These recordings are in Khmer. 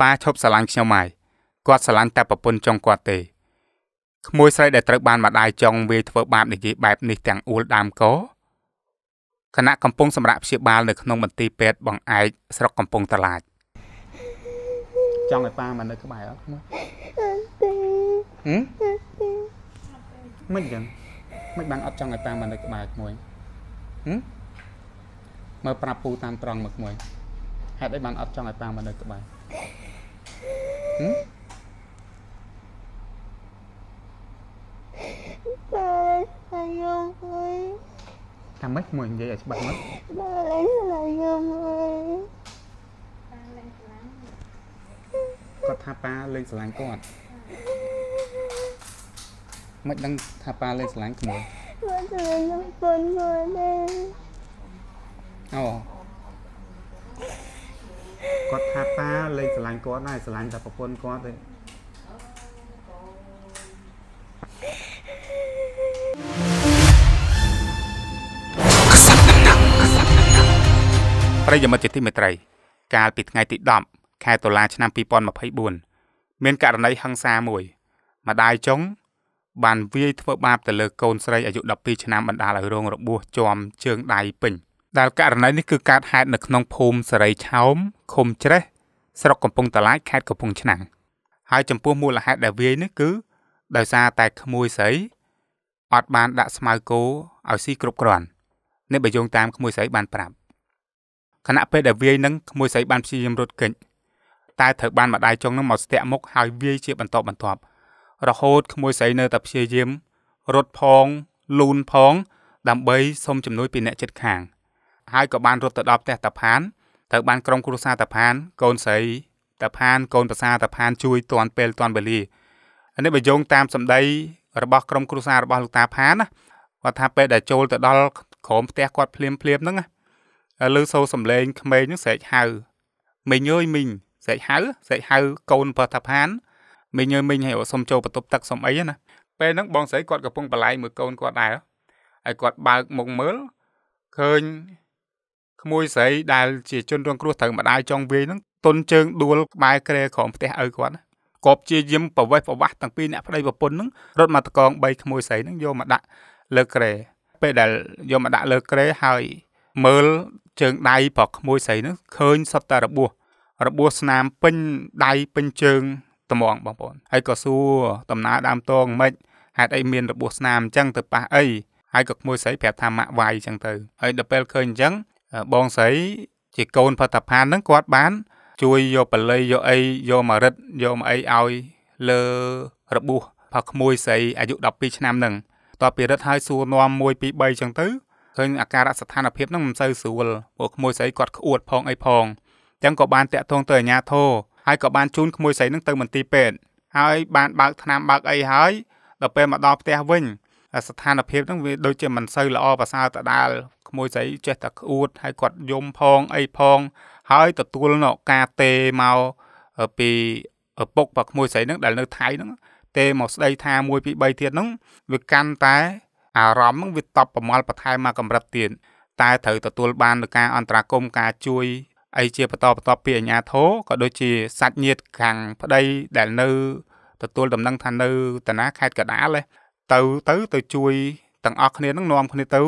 ប៉ាឈប់ស្រឡាញ់ខ្ញុំហើយគាត់ស្រឡាញ់តែប្រពន្ធចុងគាត់ទេក្មួយស្រីដែលត្រូវបានម្ដាយចុងវាយធ្វើ បាបនិយាយបែបនេះទាំងអ៊ូលដើមកោគណៈកំពុងសម្រាប់ព្យាបាលនៅក្នុងមន្ទីរពេទ្យបង្អែកស្រុកកំពង់តឡាចចង់ឲ្យប៉ាមកនៅក្បែរអត់មកទេហឹមមិនចឹងមិនបានអត់ចង់ឲ្យប៉ាមកនៅក្បែរក្មួយហឹមមើលប្រាប់ពូតាមត្រង់មកក្មួយហេតុអីបានអត់ចង់ឲ្យប៉ាមកនៅ ក្បែរបាទសាយើងអើយតាមម៉េចមួយនិយាយឲ្យច្បាស់មកបាទសាយើងអើយគាត់ថាប៉ាលេងស្រឡាញ់គាត់មិនដឹងថាប៉ាលេងស្រឡាញ់ក្មួយគាត់ស្រឡាញ់ខ្ញុំពូនគាត់ទេអូគាត់ថាតាលេងស្រឡាញ់គាត់ហើយស្រឡាញ់តែប្រពន្ធគាត់ទេប្រិយមិត្តជាទីមេត្រីកាលពីថ្ងៃទី10ខែតុលា ឆ្នាំ2024មានករណីហិង្សាមួយម្ដាយចុង បាន វាយធ្វើបាប ទៅលើកូនស្រីអាយុ12ឆ្នាំបណ្ដាលឲ្យរងរបួសជាំជើងដៃពេញ។ដែលករណីនេះគឺកើតហេតុនៅក្នុងភូមិសរីឆោមឃុំច្រេះស្រុកកំពង់តឡាចខេត្តកំពង់ឆ្នាំងហើយចំពោះមូលហេតុដែលវាយនេះគឺដោយសារតែក្មួយស្រីអត់បានដាក់ស្មៅគោឲ្យស៊ីគ្រប់គ្រាន់នេះបើយោងតាមក្មួយស្រីបានប្រាប់ខណៈពេលដែលវាយនឹងក្មួយស្រីបានព្យាយាមរត់គេចតែត្រូវបានម្ដាយចុងនឹងមកស្ទាក់មុខហើយវាយជាបន្តបន្ទាប់រហូត ក្មួយស្រីនៅតែព្យាយាម រត់ផង លូនផង ដើម្បីសុំជំនួយពីអ្នកជិតខាង។ហើយក៏បាន រត់ទៅដល់ផ្ទះតាផានត្រូវបានក្រុមគ្រួសារតាផាន កូនស្រីតាផាន កូនប្រសាតាផាន ជួយទាន់ពេលទាន់វេលានេះបើយោងតាមសម្ដីរបស់ក្រុមគ្រួសាររបស់លោកតាផានណាគាត់ថាពេលដែលចូលទៅដល់ក្រោមផ្ទះគាត់ភ្លាមភ្លាមហ្នឹងលើសូរសំឡេងក្មេងហ្នឹងស្រែកហៅមីងអើយមីងស្រែកហៅស្រែកហៅកូនប្រសាផានមីងអើយមីងឲ្យសុំចូលបន្ទប់ទឹកសុំអីណាពេលហ្នឹងបងស្រីគាត់កំពុងបលាយមួយកូនគាត់ដែរហើយគាត់បើកមុខមើលឃើញក្មួយស្រីដែលជាជនរងគ្រោះត្រូវម្ដាយចង់វាយហ្នឹងទុនជើងដួលក្បែរគ្រែក្រោមផ្ទះឪគាត់គាត់ជាយឹមប្រវេះប្រវះទាំងពីរអ្នកប្តីប្រពន្ធហ្នឹងរត់មកតកង3ក្មួយស្រីហ្នឹងយកមកដាក់លើគ្រែពេលដែលយកមកដាក់លើគ្រែហើយមើលជើងដៃប្រក្មួយស្រីហ្នឹងឃើញសត្វតែរបួសរបួសស្នាមពេញដៃពេញជើង ត្មងបងប្អូនហើយក៏សួរដំណើរដើមតងម៉េចហេតុអីមានរបួសស្នាមអញ្ចឹងទៅប៉ះអីហើយក៏ក្មួយស្រីប្រាប់ថាម៉ាក់វាយអញ្ចឹងទៅហើយដល់ពេលឃើញអញ្ចឹងបងស្រីជាកូនផតផានហ្នឹងគាត់បាន ជួយយកបល័យយកអីយកមរិតយកមកអីឲ្យលើរបួសផក្មួយស្រីអាយុ12ឆ្នាំហ្នឹងតបពីរិទ្ធឲ្យសួរនាំ1 2 3ចឹងទៅឃើញអាការៈស្ថានភាពហ្នឹងមិនសូវស្រួលពួកក្មួយស្រីគាត់ក្អួត ផងអីផងចឹងក៏បានតាក់ទងទៅអាជ្ញាធរហើយក៏បានជូនក្មួយស្រីហ្នឹងទៅមន្ទីរពេទ្យហើយបានបើកថ្នាំបើកអីហើយដល់ពេលមកដល់ផ្ទះវិញស្ថានភាពហ្នឹងវាដូចជាមិនសូវល្អប្រសើរតដាលក្មួយស្រីចេះតែក្អួតហើយគាត់យំផងអីផង ហើយទទួលនៅការទេមកពីឪពុករបស់ក្មួយស្រីហ្នឹងដែលនៅថៃហ្នឹងទេមកស្ដីថា1 2 3ទៀតហ្នឹងវាកាន់តែ អារម្មណ៍ហ្នឹងវាតបប្រមល់បន្ថែមមកកម្រិតទៀតតែត្រូវទទួលបាននឹងការអន្តរាគមការជួយអីជាបន្តបន្តពីអាញាធរក៏ដូចជាសាច់ញាតិខាងប្តីដែលនៅទទួលដំណឹងថានៅ តាណាខេត្តកដាលទៅទៅទៅជួយទាំងអស់គ្នានឹងនាំគ្នាទៅ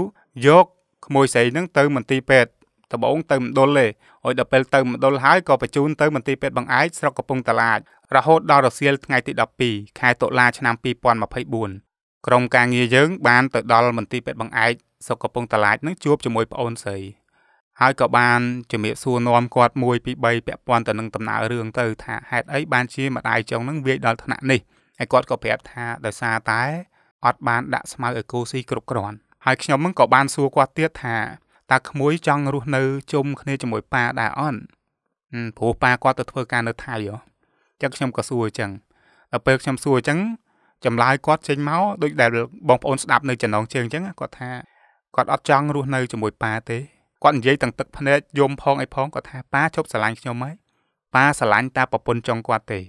យកក្មួយស្រីនឹងទៅមន្ទីរពេទ្យដបងទៅមណ្ឌលទេឲ្យដល់ពេលទៅមណ្ឌលហើយក៏បញ្ជូនទៅ មន្ទីរពេទ្យបង្អែកស្រុកកំពង់តឡាចរហូតដល់រសៀលថ្ងៃទី12ខែតុលា ឆ្នាំ2024ក្រុមការងារយើងបានទៅដល់មន្ទីរពេទ្យបង្អែកស្រុកកំពង់តឡាចនឹងជួបជាមួយប្អូនស្រីហើយក៏បានជំរាបសួរនាំគាត់មួយពីរបីពាក់ព័ន្ធទៅនឹងដំណើររឿងទៅថាហេតុអីបានជាម្ដាយចុងនឹងវាយដល់ថ្នាក់នេះហើយគាត់ក៏ប្រាប់ថាដោយសារតែអត់បាន ដាក់ស្មៅឲ្យគូស៊ីគ្រប់គ្រាន់ហើយខ្ញុំហ្នឹងក៏បានសួរគាត់ទៀតថាតើក្មួយចង់រស់នៅជុំគ្នាជាមួយប៉ាដែរអត់ព្រោះប៉ាគាត់ទៅធ្វើការនៅថៃហ៎ចឹងខ្ញុំក៏សួរអញ្ចឹងដល់ពេលខ្ញុំសួរអញ្ចឹងចម្លើយគាត់ចេញមកដូចដែលបងប្អូនស្ដាប់នៅចំណងជើងអញ្ចឹងគាត់ថាគាត់អត់ចង់រស់នៅជាមួយប៉ាទេគាត់និយាយទាំងទឹកភ្នែកយំផងអីផងគាត់ថាប៉ាឈប់ស្រឡាញ់ខ្ញុំហើយប៉ាស្រឡាញ់តាប្រពន្ធចុងគាត់ទេ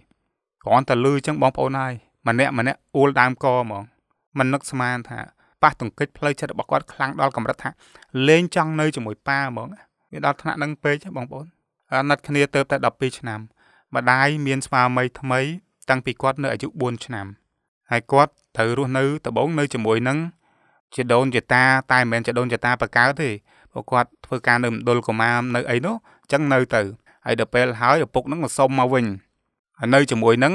គ្រាន់តែលឺអញ្ចឹងបងប្អូនហើយម្នាក់ម្នាក់អ៊ូលដើមកហ្មងមិននឹកស្មានថាប៉ះទង្គិចផ្លូវចិត្តរបស់គាត់ខ្លាំងដល់កម្រិតថាលែងចង់នៅជាមួយប៉ាហ្មងវាដល់ថ្នាក់នឹងពេកបងប្អូនអាណិតគ្នាទៅតែ12ឆ្នាំម្ដាយមានស្វាមីថ្មី តាំងពីគាត់នៅអាយុ4ឆ្នាំហើយគាត់ត្រូវរស់នៅដំបងនៅជាមួយនឹងជាដូនជាតាតែមិនមែនជាដូនជាតាបកើតទេព្រោះគាត់ធ្វើការនៅមណ្ឌលកុមារនៅអីនោះអញ្ចឹងនៅទៅហើយដល់ពេលហើយឪពុកនឹងក៏សុំមកវិញហើយនៅជាមួយនឹង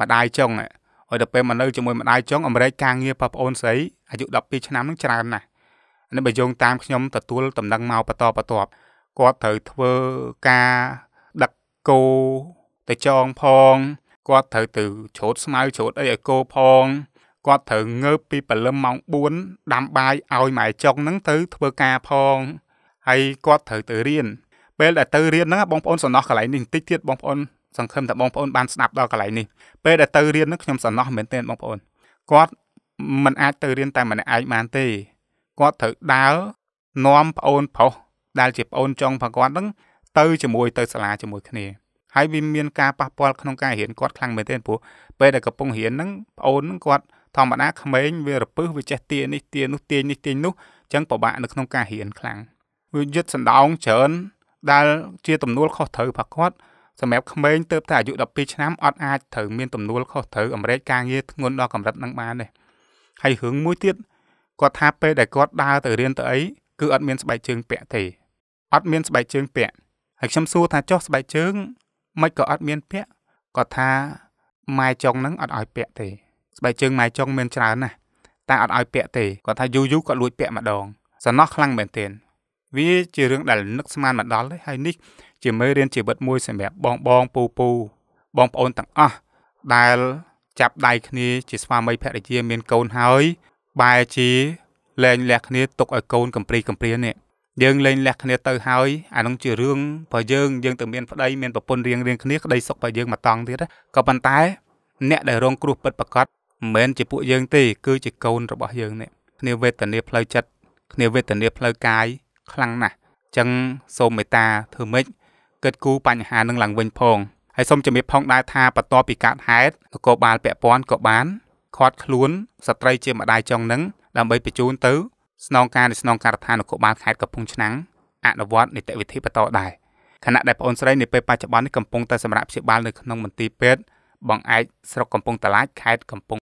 ម្ដាយចុងហ្នឹងហើយដល់ពេលមកនៅជាមួយម្ដាយចុងអមរែកការងាររបស់ប្អូនស្រីអាយុ12ឆ្នាំនឹងច្រើនណាស់នេះបើយោងតាមខ្ញុំទទួលតំណែងមកបន្តបន្ទាប់គាត់ត្រូវធ្វើការដឹកគោទៅចងផងគាត់ត្រូវទៅច្រូតស្មៅច្រូតអីឲ្យគោផងគាត់ត្រូវងើបពីព្រលឹមម៉ោង4ដាំបាយឲ្យម៉ែចុងហ្នឹងទៅធ្វើការផងហើយគាត់ត្រូវទៅរៀនពេលដែលទៅរៀនហ្នឹងបងប្អូនសំណោះកន្លែងនេះបន្តិចទៀតបងប្អូនសង្ឃឹមថាបងប្អូនបានស្ដាប់ដល់កន្លែងនេះពេលដែលទៅរៀននោះខ្ញុំសំណោះមែនទែនបងប្អូនគាត់មិនអាចទៅរៀនតែម្នាក់ឯងបានទេគាត់ត្រូវដើរនាំប្អូនប្រុសដែលជាប្អូនចុងរបស់គាត់នឹងទៅជាមួយទៅសាលាជាមួយគ្នាហើយវាមានការប៉ះពាល់ក្នុងការរៀនគាត់ខ្លាំងមែនទែនព្រោះពេលដែលកំពុងរៀនហ្នឹងប្អូនហ្នឹងគាត់ធម្មតាក្មេងវារពឹសវាចេះទានេះទានោះទានេះទានោះអញ្ចឹងពិបាកនៅក្នុងការរៀនខ្លាំងវាយឹតសណ្ដោងច្រើន ដែលជាទំនួលខុសត្រូវរបស់គាត់សម្រាប់ក្មេងទៅតែអាយុ12ឆ្នាំអត់អាចត្រូវមានទំនួលខុសត្រូវអមរេចការងារធ្ងន់ដល់កម្រិតនឹងបានទេហើយរឿងមួយទៀតគាត់ថាពេលដែលគាត់ដើរទៅរៀនទៅអីគឺអត់មានស្បែកជើងពាក់ទេអត់មានស្បែកជើងពាក់ហើយខ្ញុំសួរថាចុះស្បែកជើងមិនក៏អត់មានពាក់គាត់ថាម៉ែចុងហ្នឹងអត់ឲ្យពាក់ទេស្បែកជើងម៉ែចុងមានច្រើនណាស់តែអត់ឲ្យពាក់ទេគាត់ថាយូរយូរគាត់លួចពាក់ម្ដងសំណោះខ្លាំងមែនទែនវាជារឿងដែលនឹកស្មានមកដល់ហើយនេះជាមេរៀនជីវិតមួយសម្រាប់បងបងពូពូបងប្អូនទាំងអស់ដែលចាប់ដៃគ្នា ជាស្វាមីភរិយាមានកូនហើយបែរជាលែងលះគ្នាទុកឲ្យកូនកំព្រីកំព្រានេះយើងលែងលះគ្នាទៅហើយអានឹងជារឿងបើយើងយើងទៅមានប្តីមានប្រពន្ធរៀងរៀងគ្នាក្តីសុខបើយើងមកតង់ទៀតក៏ប៉ុន្តែ អ្នកដែលរងគ្រោះពិតប្រាកដមិនមែនជាពួកយើងទេគឺជាកូនរបស់យើងនេះគ្នាវេទនា ផ្លូវចិត្តគ្នាវេទនាផ្លូវកាយខ្លាំងណាស់អញ្ចឹងសូមមេត្តាធ្វើម៉េចគិតគូរបញ្ហានឹងឡើងវិញផងហើយសូមជំរាបផងដែរថាបន្ទាប់ពីកើតហេតុនគរបាលពាក់ព័ន្ធក៏បានខាត់ខ្លួនស្ត្រីជាម្ដាយចុងនឹងដើម្បីបញ្ជូនទៅស្នងការនៃស្នងការដ្ឋាននគរបាលខេត្តកំពង់ឆ្នាំងអនុវត្តនីតិវិធីបន្តដែរខណៈដែលប្អូនស្រីនាពេលបច្ចុប្បន្ននេះកំពុងតែសម្រាប់ព្យាបាលនៅក្នុងមន្ទីរពេទ្យបង្អែកស្រុកកំពង់តឡាចខេត្តកំពង់